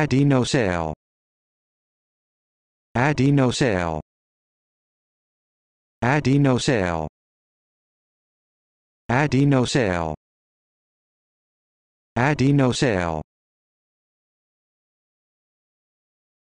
adenosale adenosale adenosale adenosale adenosale